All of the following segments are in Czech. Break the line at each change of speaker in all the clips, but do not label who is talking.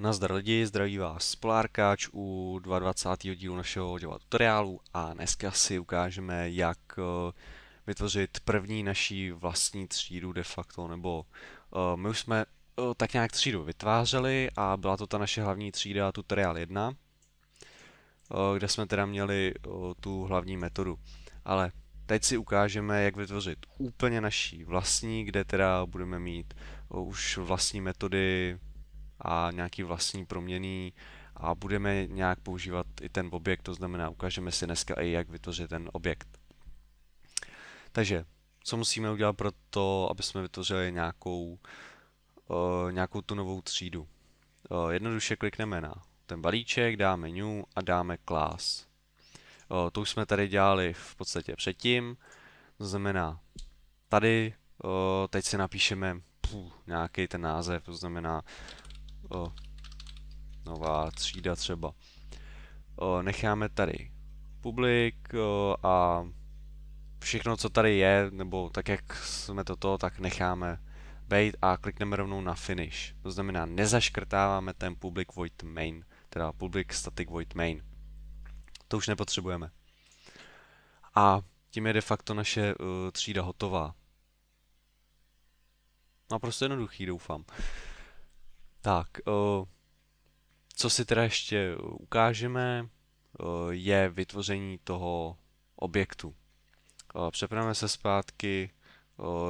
Nazdar lidi, zdraví vás Polárkáč u 22. dílu našeho děla tutoriálu a dneska si ukážeme, jak eh, vytvořit první naší vlastní třídu de facto, nebo uh, my už jsme uh, tak nějak třídu vytvářeli a byla to ta naše hlavní třída tutoriál 1, uh, kde jsme teda měli tu hlavní metodu. Ale teď si ukážeme, jak vytvořit úplně naší vlastní, kde teda budeme mít už vlastní metody a nějaký vlastní proměný a budeme nějak používat i ten objekt, to znamená ukážeme si dneska i jak vytvořit ten objekt. Takže, co musíme udělat pro to, aby jsme vytvořili nějakou, uh, nějakou tu novou třídu? Uh, jednoduše klikneme na ten balíček, dáme new a dáme class. Uh, to už jsme tady dělali v podstatě předtím, to znamená tady, uh, teď si napíšeme nějaký ten název, to znamená o, nová třída třeba. O, necháme tady publik a všechno, co tady je, nebo tak, jak jsme toto, tak necháme být a klikneme rovnou na finish. To znamená, nezaškrtáváme ten public void main, teda public static void main. To už nepotřebujeme. A tím je de facto naše uh, třída hotová. Naprosto jednoduchý, doufám. Tak, eh, co si teda ještě ukážeme, eh, je vytvoření toho objektu. Eh, Přepneme se zpátky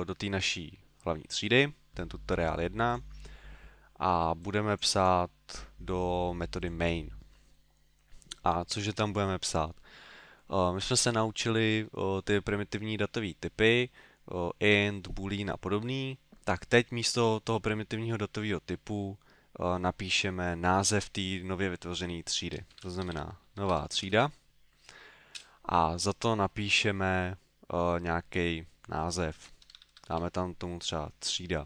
do té naší hlavní třídy, ten tutoriál 1, a budeme psát do metody main. A cože tam budeme psát? My jsme se naučili ty primitivní datové typy, int, boolean a podobný, tak teď místo toho primitivního datového typu eh, napíšeme název té nově vytvořené třídy. To znamená nová třída a za to napíšeme eh, nějaký název. Dáme tam tomu třeba třída.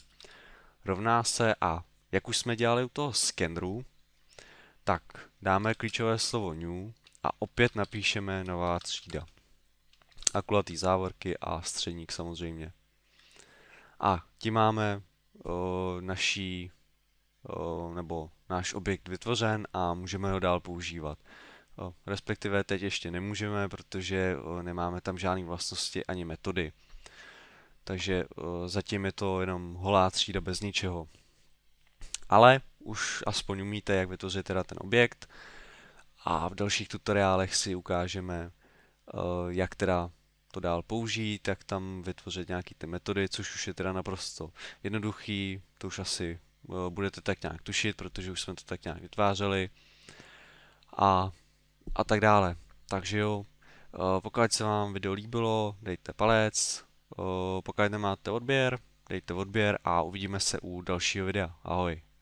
Rovná se a jak už jsme dělali u toho skenru, tak dáme klíčové slovo new a opět napíšeme nová třída. A kulatý závorky a středník samozřejmě. A tím máme o, naší, o, nebo náš objekt vytvořen a můžeme ho dál používat. O, respektive teď ještě nemůžeme, protože o, nemáme tam žádné vlastnosti ani metody. Takže o, zatím je to jenom holá třída bez ničeho. Ale už aspoň umíte, jak vytvořit teda ten objekt a v dalších tutoriálech si ukážeme, jak teda to dál použít, tak tam vytvořit nějaký ty metody, což už je teda naprosto jednoduchý, to už asi eh, budete tak nějak tušit, protože už jsme to tak nějak vytvářeli a, a tak dále. Takže jo, eh, pokud se vám video líbilo, dejte palec, eh, pokud nemáte odběr, dejte odběr a uvidíme se u dalšího videa. Ahoj.